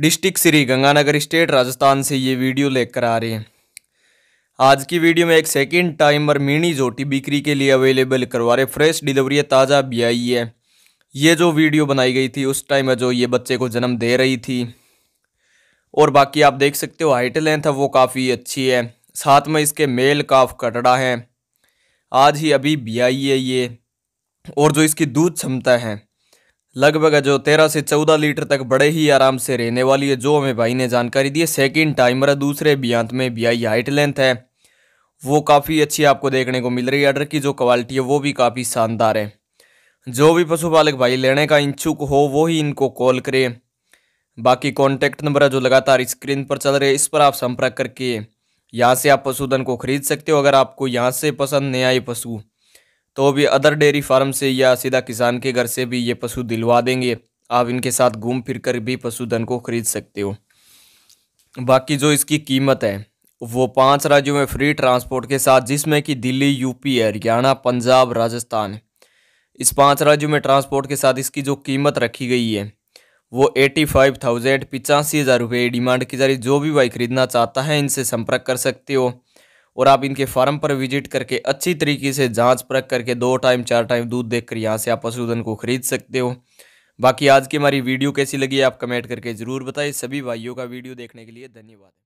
district Shri Ganganagar state Rajasthan से ये video लेकर आ रहे हैं आज की वीडियो में एक सेकेंड टाइमर मिनी जोटी बिक्री के लिए अवेलेबल करवा रहे फ्रेश डिलीवरी है ताज़ा भी आई e है ये जो वीडियो बनाई गई थी उस टाइम में जो ये बच्चे को जन्म दे रही थी और बाकी आप देख सकते हो हाइट लेंथ है वो काफ़ी अच्छी है साथ में इसके मेल काफ कटड़ा है आज ही अभी भी आई e है ये और जो इसकी दूध क्षमता है लगभग जो तेरह से चौदह लीटर तक बड़े ही आराम से रहने वाली है जो हमें भाई ने जानकारी दी है सेकेंड टाइमर है दूसरे बियांत में बियाई हाइट लेंथ है वो काफ़ी अच्छी आपको देखने को मिल रही है अर्डर की जो क्वालिटी है वो भी काफ़ी शानदार है जो भी पशुपालक भाई लेने का इच्छुक हो वो ही इनको कॉल करें बाकी कॉन्टैक्ट नंबर है जो लगातार स्क्रीन पर चल रहे इस पर आप संपर्क करके यहाँ से आप पशुधन को खरीद सकते हो अगर आपको यहाँ से पसंद नहीं आए पशु तो भी अदर डेयरी फार्म से या सीधा किसान के घर से भी ये पशु दिलवा देंगे आप इनके साथ घूम फिर कर भी पशुधन को खरीद सकते हो बाकी जो इसकी कीमत है वो पांच राज्यों में फ्री ट्रांसपोर्ट के साथ जिसमें कि दिल्ली यूपी हरियाणा पंजाब राजस्थान इस पांच राज्यों में ट्रांसपोर्ट के साथ इसकी जो कीमत रखी गई है वो एटी फाइव थाउजेंड पिचासी हज़ार रुपये डिमांड की जा रही जो भी भाई खरीदना चाहता है इनसे संपर्क कर सकते हो और आप इनके फार्म पर विजिट करके अच्छी तरीके से जाँच परख करके दो टाइम चार टाइम दूध देख कर यहाँ से आप पशुधन को खरीद सकते हो बाकी आज की हमारी वीडियो कैसी लगी आप कमेंट करके ज़रूर बताएं सभी भाइयों का वीडियो देखने के लिए धन्यवाद